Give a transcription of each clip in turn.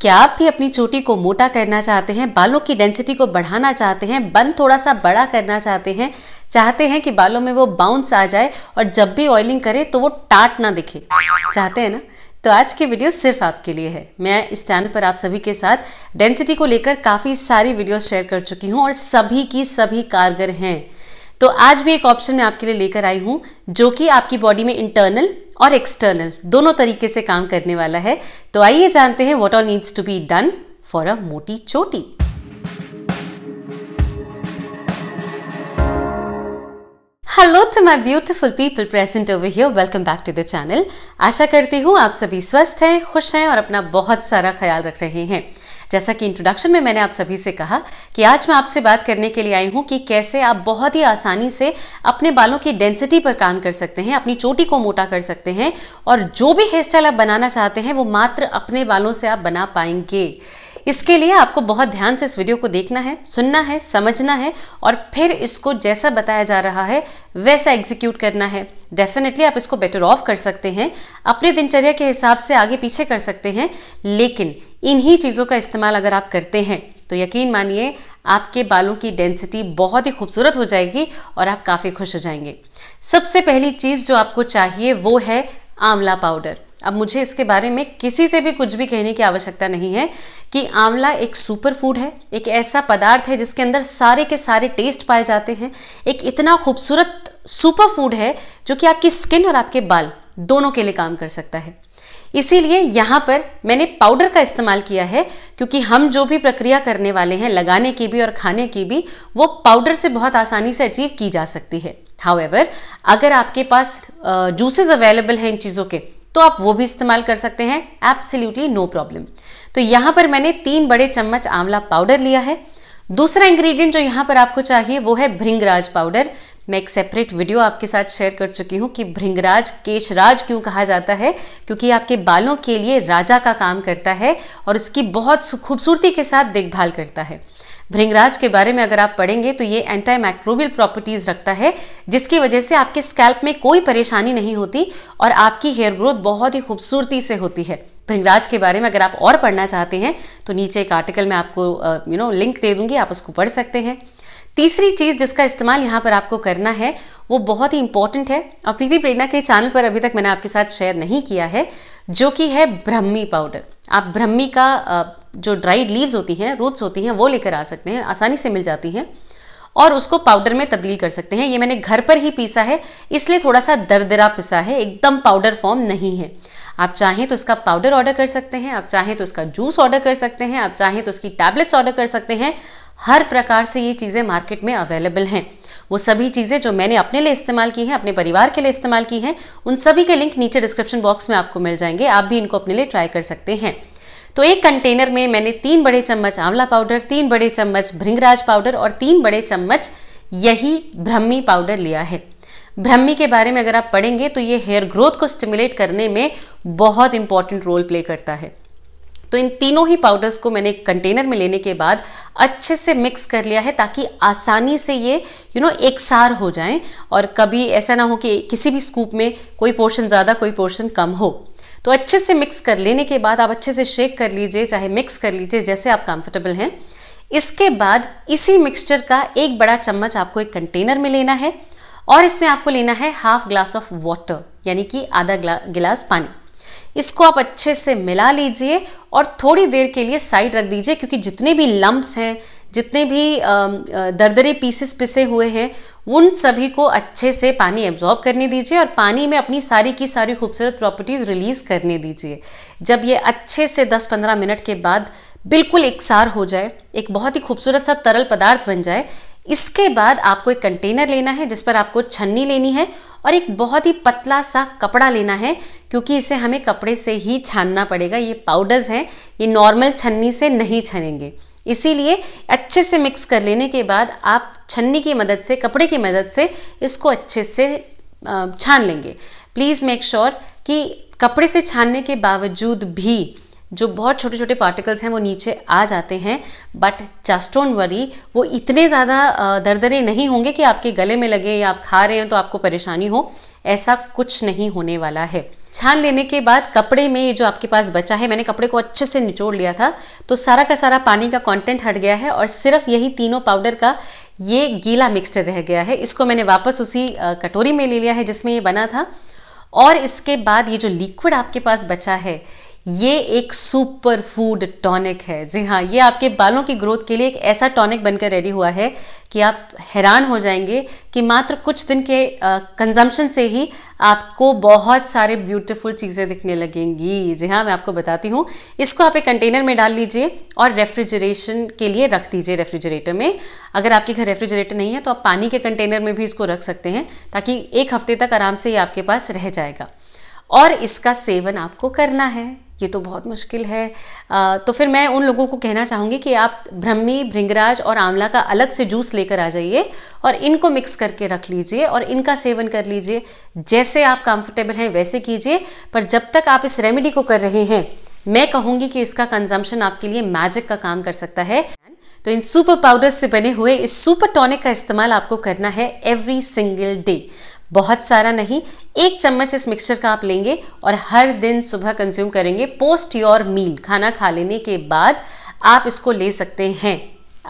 क्या आप भी अपनी चोटी को मोटा करना चाहते हैं बालों की डेंसिटी को बढ़ाना चाहते हैं बन थोड़ा सा बड़ा करना चाहते हैं चाहते हैं कि बालों में वो बाउंस आ जाए और जब भी ऑयलिंग करें तो वो टाट ना दिखे चाहते हैं ना तो आज की वीडियो सिर्फ आपके लिए है मैं इस चैनल पर आप सभी के साथ डेंसिटी को लेकर काफ़ी सारी वीडियोस शेयर कर चुकी हूँ और सभी की सभी कारगर हैं तो आज भी एक ऑप्शन मैं आपके लिए लेकर आई हूँ जो कि आपकी बॉडी में इंटरनल और एक्सटर्नल दोनों तरीके से काम करने वाला है तो आइए जानते हैं what all needs to be done for a मोटी चोटी hello to my beautiful people present over here welcome back to the channel आशा करती हूँ आप सभी स्वस्थ हैं खुश हैं और अपना बहुत सारा ख्याल रख रहे हैं जैसा कि इंट्रोडक्शन में मैंने आप सभी से कहा कि आज मैं आपसे बात करने के लिए आई हूँ कि कैसे आप बहुत ही आसानी से अपने बालों की डेंसिटी पर काम कर सकते हैं अपनी चोटी को मोटा कर सकते हैं और जो भी हेयर स्टाइल आप बनाना चाहते हैं वो मात्र अपने बालों से आप बना पाएंगे इसके लिए आपको बहुत ध्यान से इस वीडियो को देखना है सुनना है समझना है और फिर इसको जैसा बताया जा रहा है वैसा एग्जीक्यूट करना है डेफिनेटली आप इसको बेटर ऑफ कर सकते हैं अपने दिनचर्या के हिसाब से आगे पीछे कर सकते हैं लेकिन इन्हीं चीज़ों का इस्तेमाल अगर आप करते हैं तो यकीन मानिए आपके बालों की डेंसिटी बहुत ही खूबसूरत हो जाएगी और आप काफ़ी खुश हो जाएंगे सबसे पहली चीज़ जो आपको चाहिए वो है आंवला पाउडर अब मुझे इसके बारे में किसी से भी कुछ भी कहने की आवश्यकता नहीं है कि आंवला एक सुपर फूड है एक ऐसा पदार्थ है जिसके अंदर सारे के सारे टेस्ट पाए जाते हैं एक इतना खूबसूरत सुपर फूड है जो कि आपकी स्किन और आपके बाल दोनों के लिए काम कर सकता है इसीलिए यहाँ पर मैंने पाउडर का इस्तेमाल किया है क्योंकि हम जो भी प्रक्रिया करने वाले हैं लगाने की भी और खाने की भी वो पाउडर से बहुत आसानी से अचीव की जा सकती है हाउएवर अगर आपके पास जूसेस अवेलेबल हैं इन चीज़ों के तो आप वो भी इस्तेमाल कर सकते हैं एप्सल्यूटली नो प्रॉब्लम तो यहाँ पर मैंने तीन बड़े चम्मच आंवला पाउडर लिया है दूसरा इंग्रेडिएंट जो यहाँ पर आपको चाहिए वो है भृंगराज पाउडर मैं एक सेपरेट वीडियो आपके साथ शेयर कर चुकी हूँ कि भृंगराज केशराज क्यों कहा जाता है क्योंकि आपके बालों के लिए राजा का काम करता है और इसकी बहुत खूबसूरती के साथ देखभाल करता है भृंगराज के बारे में अगर आप पढ़ेंगे तो ये एंटी माइक्रोबियल प्रॉपर्टीज़ रखता है जिसकी वजह से आपके स्कैल्प में कोई परेशानी नहीं होती और आपकी हेयर ग्रोथ बहुत ही खूबसूरती से होती है भृंगराज के बारे में अगर आप और पढ़ना चाहते हैं तो नीचे एक आर्टिकल में आपको यू नो लिंक दे दूंगी आप उसको पढ़ सकते हैं तीसरी चीज़ जिसका इस्तेमाल यहाँ पर आपको करना है वो बहुत ही इंपॉर्टेंट है और प्रीति प्रेरणा के चैनल पर अभी तक मैंने आपके साथ शेयर नहीं किया है जो कि है ब्रह्मी पाउडर आप ब्रह्मी का जो ड्राइड लीव्स होती हैं रूट्स होती हैं वो लेकर आ सकते हैं आसानी से मिल जाती हैं और उसको पाउडर में तब्दील कर सकते हैं ये मैंने घर पर ही पीसा है इसलिए थोड़ा सा दरदरा पिसा है एकदम पाउडर फॉर्म नहीं है आप चाहें तो इसका पाउडर ऑर्डर कर सकते हैं आप चाहें तो इसका जूस ऑर्डर कर सकते हैं आप चाहें तो उसकी टैबलेट्स ऑर्डर कर सकते हैं हर प्रकार से ये चीज़ें मार्केट में अवेलेबल हैं वो सभी चीज़ें जो मैंने अपने लिए इस्तेमाल की हैं अपने परिवार के लिए इस्तेमाल की हैं उन सभी के लिंक नीचे डिस्क्रिप्शन बॉक्स में आपको मिल जाएंगे आप भी इनको अपने लिए ट्राई कर सकते हैं तो एक कंटेनर में मैंने तीन बड़े चम्मच आंवला पाउडर तीन बड़े चम्मच भृंगराज पाउडर और तीन बड़े चम्मच यही ब्रह्मी पाउडर लिया है ब्रह्मी के बारे में अगर आप पढ़ेंगे तो ये हेयर ग्रोथ को स्टिमुलेट करने में बहुत इंपॉर्टेंट रोल प्ले करता है तो इन तीनों ही पाउडर्स को मैंने कंटेनर में लेने के बाद अच्छे से मिक्स कर लिया है ताकि आसानी से ये यू नो एक सार हो जाएं और कभी ऐसा ना हो कि किसी भी स्कूप में कोई पोर्शन ज़्यादा कोई पोर्शन कम हो तो अच्छे से मिक्स कर लेने के बाद आप अच्छे से शेक कर लीजिए चाहे मिक्स कर लीजिए जैसे आप कंफर्टेबल हैं इसके बाद इसी मिक्सचर का एक बड़ा चम्मच आपको एक कंटेनर में लेना है और इसमें आपको लेना है हाफ ग्लास ऑफ वाटर यानी कि आधा गिलास पानी इसको आप अच्छे से मिला लीजिए और थोड़ी देर के लिए साइड रख दीजिए क्योंकि जितने भी लम्ब्स हैं जितने भी दरदरे पीसेस पिसे हुए हैं उन सभी को अच्छे से पानी एब्जॉर्ब करने दीजिए और पानी में अपनी सारी की सारी खूबसूरत प्रॉपर्टीज़ रिलीज़ करने दीजिए जब ये अच्छे से 10-15 मिनट के बाद बिल्कुल एकसार हो जाए एक बहुत ही खूबसूरत सा तरल पदार्थ बन जाए इसके बाद आपको एक कंटेनर लेना है जिस पर आपको छन्नी लेनी है और एक बहुत ही पतला सा कपड़ा लेना है क्योंकि इसे हमें कपड़े से ही छानना पड़ेगा ये पाउडर्स हैं ये नॉर्मल छन्नी से नहीं छनेंगे इसीलिए अच्छे से मिक्स कर लेने के बाद आप छन्नी की मदद से कपड़े की मदद से इसको अच्छे से छान लेंगे प्लीज़ मेक श्योर कि कपड़े से छानने के बावजूद भी जो बहुत छोटे छोटे पार्टिकल्स हैं वो नीचे आ जाते हैं बट जस्ट डोंट वरी वो इतने ज़्यादा दरदरे नहीं होंगे कि आपके गले में लगे या आप खा रहे हो तो आपको परेशानी हो ऐसा कुछ नहीं होने वाला है छान लेने के बाद कपड़े में ये जो आपके पास बचा है मैंने कपड़े को अच्छे से निचोड़ लिया था तो सारा का सारा पानी का कंटेंट हट गया है और सिर्फ यही तीनों पाउडर का ये गीला मिक्सचर रह गया है इसको मैंने वापस उसी कटोरी में ले लिया है जिसमें ये बना था और इसके बाद ये जो लिक्विड आपके पास बचा है ये एक सुपर फूड टॉनिक है जी हाँ ये आपके बालों की ग्रोथ के लिए एक ऐसा टॉनिक बनकर रेडी हुआ है कि आप हैरान हो जाएंगे कि मात्र कुछ दिन के कंजम्पशन से ही आपको बहुत सारे ब्यूटीफुल चीज़ें दिखने लगेंगी जी हाँ मैं आपको बताती हूँ इसको आप एक कंटेनर में डाल लीजिए और रेफ्रिजरेशन के लिए रख दीजिए रेफ्रिजरेटर में अगर आपके घर रेफ्रिजरेटर नहीं है तो आप पानी के कंटेनर में भी इसको रख सकते हैं ताकि एक हफ्ते तक आराम से ये आपके पास रह जाएगा और इसका सेवन आपको करना है ये तो बहुत मुश्किल है आ, तो फिर मैं उन लोगों को कहना चाहूँगी कि आप ब्रह्मी भृंगराज और आंवला का अलग से जूस लेकर आ जाइए और इनको मिक्स करके रख लीजिए और इनका सेवन कर लीजिए जैसे आप कंफर्टेबल हैं वैसे कीजिए पर जब तक आप इस रेमेडी को कर रहे हैं मैं कहूँगी कि इसका कंजम्पशन आपके लिए मैजिक का काम कर सकता है तो इन सुपर पाउडर्स से बने हुए इस सुपर टॉनिक का इस्तेमाल आपको करना है एवरी सिंगल डे बहुत सारा नहीं एक चम्मच इस मिक्सचर का आप लेंगे और हर दिन सुबह कंज्यूम करेंगे पोस्ट योर मील खाना खा लेने के बाद आप इसको ले सकते हैं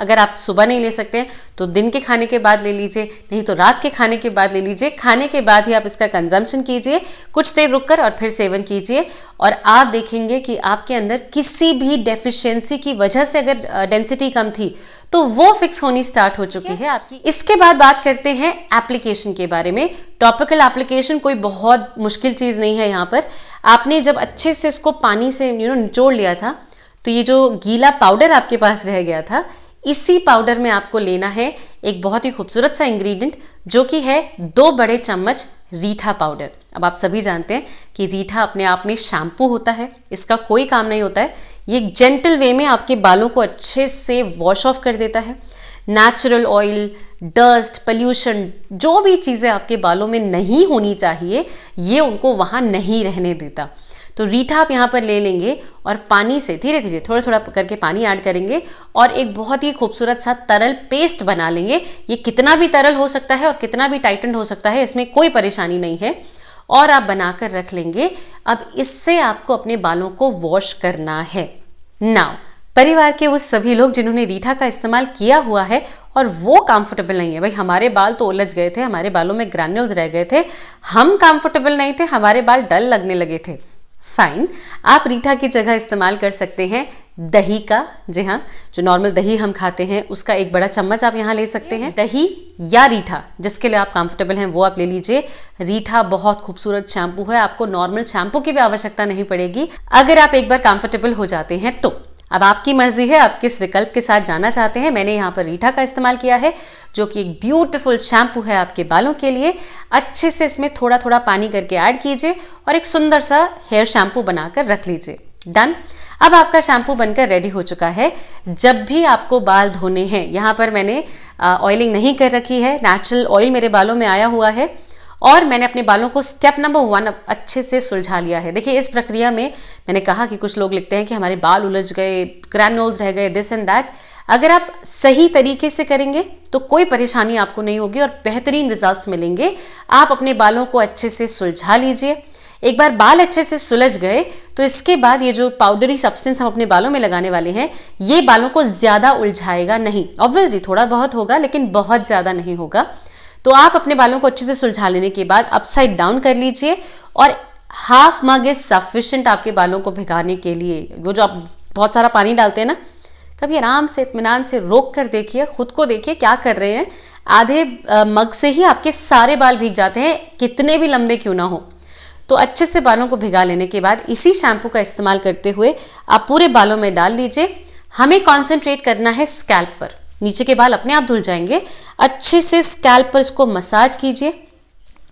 अगर आप सुबह नहीं ले सकते हैं तो दिन के खाने के बाद ले लीजिए नहीं तो रात के खाने के बाद ले लीजिए खाने के बाद ही आप इसका कंजम्पशन कीजिए कुछ देर रुक कर और फिर सेवन कीजिए और आप देखेंगे कि आपके अंदर किसी भी डेफिशिएंसी की वजह से अगर डेंसिटी कम थी तो वो फिक्स होनी स्टार्ट हो चुकी है आपकी इसके बाद बात करते हैं एप्लीकेशन के बारे में टॉपिकल एप्लीकेशन कोई बहुत मुश्किल चीज़ नहीं है यहाँ पर आपने जब अच्छे से इसको पानी से यू नो निचोड़ लिया था तो ये जो गीला पाउडर आपके पास रह गया था इसी पाउडर में आपको लेना है एक बहुत ही खूबसूरत सा इंग्रेडिएंट जो कि है दो बड़े चम्मच रीठा पाउडर अब आप सभी जानते हैं कि रीठा अपने आप में शैम्पू होता है इसका कोई काम नहीं होता है ये जेंटल वे में आपके बालों को अच्छे से वॉश ऑफ कर देता है नेचुरल ऑयल डस्ट पल्यूशन जो भी चीज़ें आपके बालों में नहीं होनी चाहिए ये उनको वहाँ नहीं रहने देता तो रीठा आप यहाँ पर ले लेंगे और पानी से धीरे धीरे थोड़ा थोड़ा करके पानी ऐड करेंगे और एक बहुत ही खूबसूरत सा तरल पेस्ट बना लेंगे ये कितना भी तरल हो सकता है और कितना भी टाइटन हो सकता है इसमें कोई परेशानी नहीं है और आप बनाकर रख लेंगे अब इससे आपको अपने बालों को वॉश करना है नाउ परिवार के वो सभी लोग जिन्होंने रीठा का इस्तेमाल किया हुआ है और वो कंफर्टेबल नहीं है भाई हमारे बाल तो उलझ गए थे हमारे बालों में ग्रैन्यूल्स रह गए थे हम कंफर्टेबल नहीं थे हमारे बाल डल लगने लगे थे फाइन आप रीठा की जगह इस्तेमाल कर सकते हैं दही का जी हाँ जो नॉर्मल दही हम खाते हैं उसका एक बड़ा चम्मच आप यहाँ ले सकते हैं दही या रीठा जिसके लिए आप कंफर्टेबल हैं वो आप ले लीजिए रीठा बहुत खूबसूरत शैम्पू है आपको नॉर्मल शैम्पू की भी आवश्यकता नहीं पड़ेगी अगर आप एक बार कंफर्टेबल हो जाते हैं तो अब आपकी मर्जी है आप किस विकल्प के साथ जाना चाहते हैं मैंने यहाँ पर रीठा का इस्तेमाल किया है जो कि एक ब्यूटीफुल शैम्पू है आपके बालों के लिए अच्छे से इसमें थोड़ा थोड़ा पानी करके ऐड कीजिए और एक सुंदर सा हेयर शैम्पू बनाकर रख लीजिए डन अब आपका शैम्पू बनकर रेडी हो चुका है जब भी आपको बाल धोने हैं यहाँ पर मैंने ऑयलिंग नहीं कर रखी है नेचुरल ऑयल मेरे बालों में आया हुआ है और मैंने अपने बालों को स्टेप नंबर वन अच्छे से सुलझा लिया है देखिए इस प्रक्रिया में मैंने कहा कि कुछ लोग लिखते हैं कि हमारे बाल उलझ गए क्रैनोल्स रह गए दिस एंड दैट अगर आप सही तरीके से करेंगे तो कोई परेशानी आपको नहीं होगी और बेहतरीन रिजल्ट्स मिलेंगे आप अपने बालों को अच्छे से सुलझा लीजिए एक बार बाल अच्छे से सुलझ गए तो इसके बाद ये जो पाउडरी सब्सटेंस हम अपने बालों में लगाने वाले हैं ये बालों को ज़्यादा उलझाएगा नहीं ऑब्वियसली थोड़ा बहुत होगा लेकिन बहुत ज़्यादा नहीं होगा तो आप अपने बालों को अच्छे से सुलझा लेने के बाद अपसाइड डाउन कर लीजिए और हाफ मग इज सफिशेंट आपके बालों को भिगाने के लिए वो जो आप बहुत सारा पानी डालते हैं ना कभी आराम से इतमान से रोक कर देखिए खुद को देखिए क्या कर रहे हैं आधे मग से ही आपके सारे बाल भीग जाते हैं कितने भी लंबे क्यों ना हो तो अच्छे से बालों को भिगा लेने के बाद इसी शैम्पू का इस्तेमाल करते हुए आप पूरे बालों में डाल लीजिए हमें कॉन्सेंट्रेट करना है स्कैल्प पर नीचे के बाल अपने आप धुल जाएंगे अच्छे से स्कैल्प पर इसको मसाज कीजिए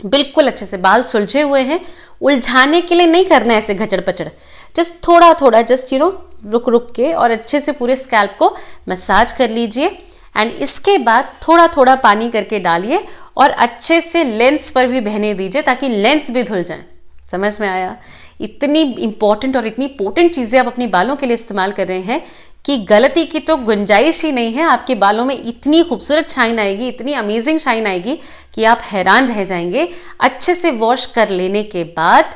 बिल्कुल अच्छे से बाल सुलझे हुए हैं उलझाने के लिए नहीं करना है ऐसे घचड़ पचड़ जस्ट थोड़ा थोड़ा जस्ट यू नो रुक रुक के और अच्छे से पूरे स्कैल्प को मसाज कर लीजिए एंड इसके बाद थोड़ा थोड़ा पानी करके डालिए और अच्छे से लेंस पर भी बहने दीजिए ताकि लेंस भी धुल जाए समझ में आया इतनी इंपॉर्टेंट और इतनी पोटेंट चीज़ें आप अपने बालों के लिए इस्तेमाल कर रहे हैं कि गलती की तो गुंजाइश ही नहीं है आपके बालों में इतनी खूबसूरत शाइन आएगी इतनी अमेजिंग शाइन आएगी कि आप हैरान रह जाएंगे अच्छे से वॉश कर लेने के बाद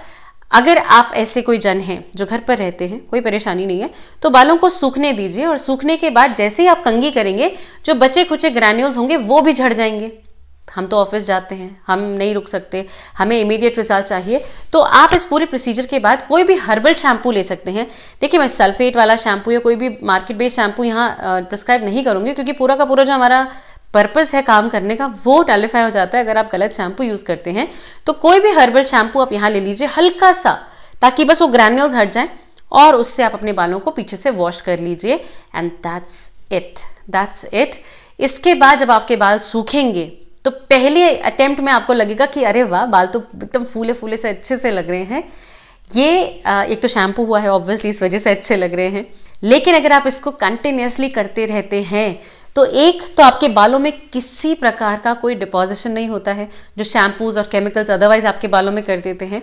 अगर आप ऐसे कोई जन हैं जो घर पर रहते हैं कोई परेशानी नहीं है तो बालों को सूखने दीजिए और सूखने के बाद जैसे ही आप कंगी करेंगे जो बचे खुचे ग्रैन्यूल्स होंगे वो भी झड़ जाएंगे हम तो ऑफिस जाते हैं हम नहीं रुक सकते हमें इमीडिएट रिजल्ट चाहिए तो आप इस पूरे प्रोसीजर के बाद कोई भी हर्बल शैम्पू ले सकते हैं देखिए मैं सल्फेट वाला शैम्पू या कोई भी मार्केट बेस्ड शैम्पू यहाँ प्रिस्क्राइब नहीं करूँगी क्योंकि पूरा का पूरा जो हमारा पर्पज़ है काम करने का वो टेलीफाई हो जाता है अगर आप गलत शैम्पू यूज़ करते हैं तो कोई भी हर्बल शैम्पू आप यहाँ ले लीजिए हल्का सा ताकि बस वो ग्रैन्यूल्स हट जाएं और उससे आप अपने बालों को पीछे से वॉश कर लीजिए and that's it that's it इसके बाद जब आपके बाल सूखेंगे तो पहले अटेम्प्ट में आपको लगेगा कि अरे वाह बाल तो एकदम फूले फूले से अच्छे से लग रहे हैं ये एक तो शैम्पू हुआ है ऑब्वियसली इस वजह से अच्छे लग रहे हैं लेकिन अगर आप इसको कंटिन्यूसली करते रहते हैं तो एक तो आपके बालों में किसी प्रकार का कोई डिपॉजिशन नहीं होता है जो शैम्पूज और केमिकल्स अदरवाइज आपके बालों में कर देते हैं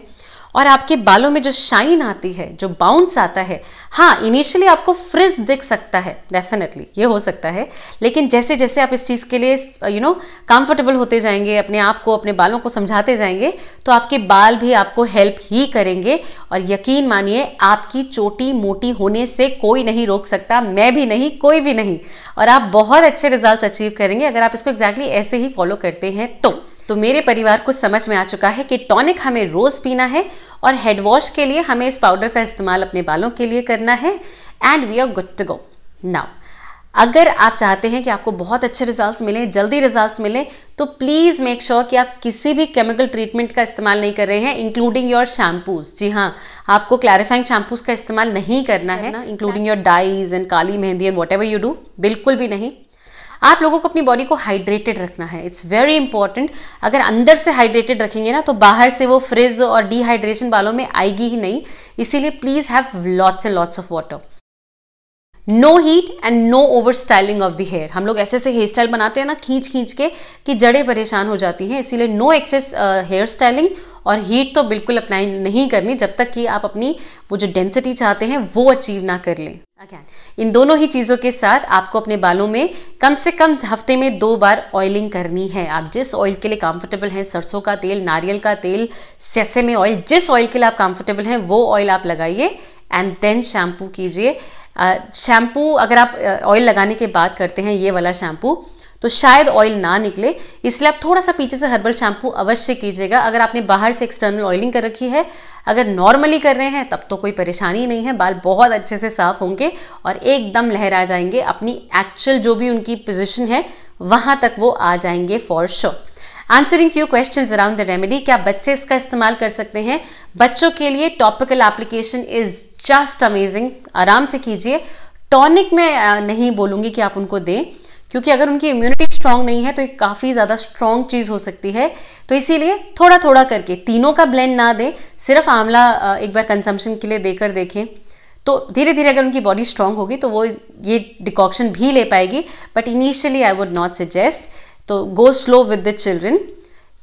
और आपके बालों में जो शाइन आती है जो बाउंस आता है हाँ इनिशियली आपको फ्रिज दिख सकता है डेफिनेटली ये हो सकता है लेकिन जैसे जैसे आप इस चीज़ के लिए यू नो कंफर्टेबल होते जाएंगे अपने आप को अपने बालों को समझाते जाएंगे तो आपके बाल भी आपको हेल्प ही करेंगे और यकीन मानिए आपकी चोटी मोटी होने से कोई नहीं रोक सकता मैं भी नहीं कोई भी नहीं और आप बहुत अच्छे रिजल्ट अचीव करेंगे अगर आप इसको एग्जैक्टली exactly ऐसे ही फॉलो करते हैं तो तो मेरे परिवार को समझ में आ चुका है कि टॉनिक हमें रोज़ पीना है और हेड वॉश के लिए हमें इस पाउडर का इस्तेमाल अपने बालों के लिए करना है and we are good to go now अगर आप चाहते हैं कि आपको बहुत अच्छे रिजल्ट्स मिलें जल्दी रिजल्ट्स मिलें तो प्लीज़ मेक श्योर कि आप किसी भी केमिकल ट्रीटमेंट का इस्तेमाल नहीं कर रहे हैं इंक्लूडिंग योर शैम्पूज़ जी हाँ आपको क्लैरिफाइंग शैम्पूज़ का इस्तेमाल नहीं करना है including your dyes and kali mehndi and whatever you do बिल्कुल भी नहीं आप लोगों को अपनी बॉडी को हाइड्रेटेड रखना है इट्स वेरी इंपॉर्टेंट अगर अंदर से हाइड्रेटेड रखेंगे ना तो बाहर से वो फ्रिज और डिहाइड्रेशन बालों में आएगी ही नहीं इसीलिए please have lots and lots of water no heat and no over styling of the hair हम लोग ऐसे ऐसे हेयर स्टाइल बनाते हैं ना खींच खींच के कि जड़ें परेशान हो जाती हैं इसीलिए नो एक्सेस हेयर स्टाइलिंग और हीट तो बिल्कुल अप्लाई नहीं करनी जब तक कि आप अपनी वो जो डेंसिटी चाहते हैं वो अचीव ना कर लें अगैन इन दोनों ही चीज़ों के साथ आपको अपने बालों में कम से कम हफ्ते में दो बार ऑयलिंग करनी है आप जिस ऑयल के लिए कंफर्टेबल हैं सरसों का तेल नारियल का तेल सेसे में ऑयल जिस ऑयल के लिए आप कंफर्टेबल हैं वो ऑयल आप लगाइए एंड देन शैम्पू कीजिए शैम्पू अगर आप ऑयल लगाने की बात करते हैं ये वाला शैम्पू तो शायद ऑयल ना निकले इसलिए आप थोड़ा सा पीछे से हर्बल शैम्पू अवश्य कीजिएगा अगर आपने बाहर से एक्सटर्नल ऑयलिंग कर रखी है अगर नॉर्मली कर रहे हैं तब तो कोई परेशानी नहीं है बाल बहुत अच्छे से साफ होंगे और एकदम लहरा जाएंगे अपनी एक्चुअल जो भी उनकी पोजिशन है वहाँ तक वो आ जाएंगे for sure answering few question around the remedy क्या बच्चे इसका इस्तेमाल कर सकते हैं बच्चों के लिए topical application is just amazing आराम से कीजिए टॉनिक में नहीं बोलूँगी कि आप उनको दें क्योंकि अगर उनकी इम्यूनिटी स्ट्रांग नहीं है तो एक काफ़ी ज़्यादा स्ट्रांग चीज़ हो सकती है तो इसीलिए थोड़ा थोड़ा करके तीनों का ब्लेंड ना दें सिर्फ आंवला एक बार कंजम्पशन के लिए देकर देखें तो धीरे धीरे अगर उनकी बॉडी स्ट्रांग होगी तो वो ये डिकॉक्शन भी ले पाएगी but initially I would not suggest तो go slow with the children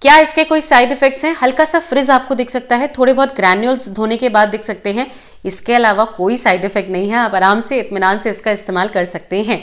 क्या इसके कोई साइड इफेक्ट्स हैं हल्का सा फ्रिज आपको दिख सकता है थोड़े बहुत ग्रैन्यूल्स धोने के बाद दिख सकते हैं इसके अलावा कोई साइड इफेक्ट नहीं है आप आराम से इतमान से इसका इस्तेमाल कर सकते हैं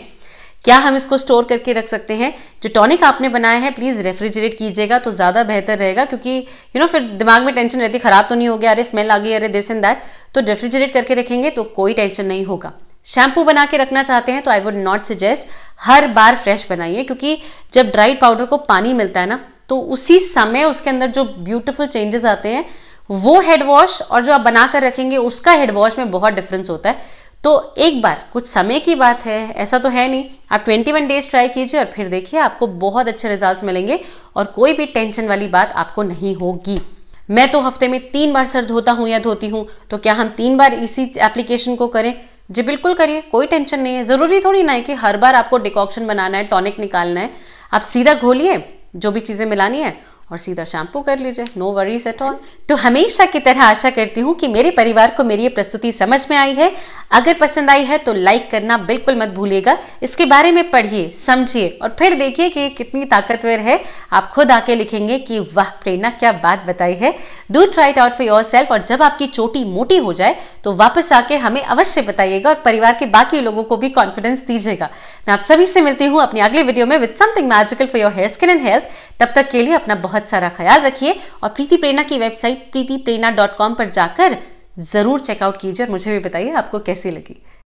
क्या हम इसको स्टोर करके रख सकते हैं जो टॉनिक आपने बनाया है प्लीज़ रेफ्रिजरेट कीजिएगा तो ज़्यादा बेहतर रहेगा क्योंकि यू you नो know, फिर दिमाग में टेंशन रहती ख़राब तो नहीं हो गया अरे स्मेल आ गई अरे दिस एंड दैट तो रेफ्रिजरेट करके रखेंगे तो कोई टेंशन नहीं होगा शैम्पू बना के रखना चाहते हैं तो आई वुड नॉट सजेस्ट हर बार फ्रेश बनाइए क्योंकि जब ड्राइड पाउडर को पानी मिलता है ना तो उसी समय उसके अंदर जो ब्यूटीफुल चेंजेस आते हैं वो हेड वॉश और जो आप बनाकर रखेंगे उसका हेड वॉश में बहुत डिफरेंस होता है तो एक बार कुछ समय की बात है ऐसा तो है नहीं आप 21 डेज ट्राई कीजिए और फिर देखिए आपको बहुत अच्छे रिजल्ट्स मिलेंगे और कोई भी टेंशन वाली बात आपको नहीं होगी मैं तो हफ्ते में तीन बार सर धोता हूं या धोती हूं तो क्या हम तीन बार इसी एप्लीकेशन को करें जी बिल्कुल करिए कोई टेंशन नहीं है ज़रूरी थोड़ी ना है कि हर बार आपको डिकॉक्शन बनाना है टॉनिक निकालना है आप सीधा घोलिए जो भी चीज़ें मिलानी है और सीधा शैम्पू कर लीजिए नो वरीज एट ऑल तो हमेशा की तरह आशा करती हूँ कि मेरे परिवार को मेरी ये प्रस्तुति समझ में आई है अगर पसंद आई है तो लाइक करना बिल्कुल मत भूलिएगा इसके बारे में पढ़िए समझिए और फिर देखिए कि कितनी ताकतवर है आप खुद आके लिखेंगे कि वह प्रेरणा क्या बात बताई है do try it out for yourself और जब आपकी चोटी मोटी हो जाए तो वापस आके हमें अवश्य बताइएगा और परिवार के बाकी लोगों को भी कॉन्फिडेंस दीजिएगा मैं आप सभी से मिलती हूँ अपनी अगली वीडियो में with something magical for your hair skin and health तब तक के लिए अपना बहुत बहुत सारा ख्याल रखिए और प्रीति प्रेरणा की website Preeti Prerna dot com पर जाकर ज़रूर चेकआउट कीजिए और मुझे भी बताइए आपको कैसी लगी